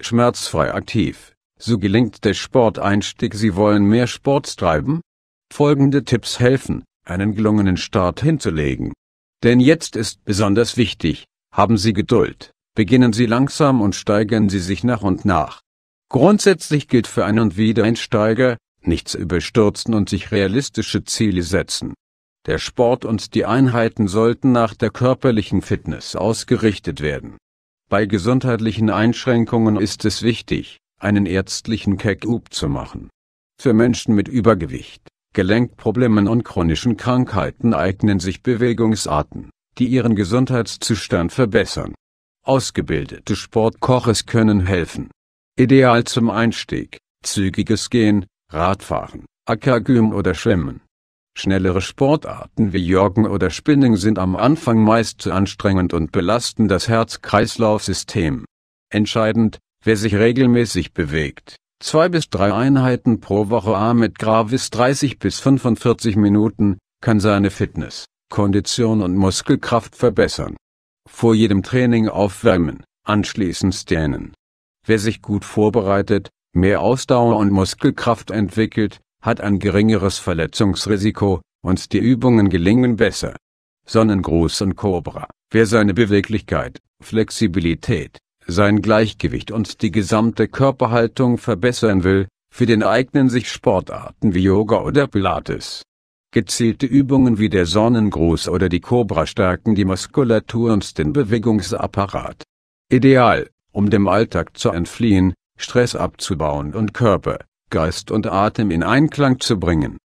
schmerzfrei aktiv. So gelingt der Sporteinstieg. Sie wollen mehr Sport treiben? Folgende Tipps helfen, einen gelungenen Start hinzulegen. Denn jetzt ist besonders wichtig, haben Sie Geduld, beginnen Sie langsam und steigern Sie sich nach und nach. Grundsätzlich gilt für einen und Wiedereinsteiger, nichts überstürzen und sich realistische Ziele setzen. Der Sport und die Einheiten sollten nach der körperlichen Fitness ausgerichtet werden. Bei gesundheitlichen Einschränkungen ist es wichtig, einen ärztlichen Check-up zu machen. Für Menschen mit Übergewicht, Gelenkproblemen und chronischen Krankheiten eignen sich Bewegungsarten, die ihren Gesundheitszustand verbessern. Ausgebildete Sportkoches können helfen. Ideal zum Einstieg, zügiges Gehen, Radfahren, Ackergym oder Schwimmen. Schnellere Sportarten wie Joggen oder Spinning sind am Anfang meist zu anstrengend und belasten das Herz-Kreislauf-System. Entscheidend, wer sich regelmäßig bewegt, zwei bis drei Einheiten pro Woche A mit Gravis 30 bis 45 Minuten, kann seine Fitness, Kondition und Muskelkraft verbessern. Vor jedem Training aufwärmen, anschließend stehnen. Wer sich gut vorbereitet, mehr Ausdauer und Muskelkraft entwickelt, hat ein geringeres Verletzungsrisiko, und die Übungen gelingen besser. Sonnengruß und Cobra. Wer seine Beweglichkeit, Flexibilität, sein Gleichgewicht und die gesamte Körperhaltung verbessern will, für den eignen sich Sportarten wie Yoga oder Pilates. Gezielte Übungen wie der Sonnengruß oder die Cobra stärken die Muskulatur und den Bewegungsapparat. Ideal, um dem Alltag zu entfliehen, Stress abzubauen und Körper, Geist und Atem in Einklang zu bringen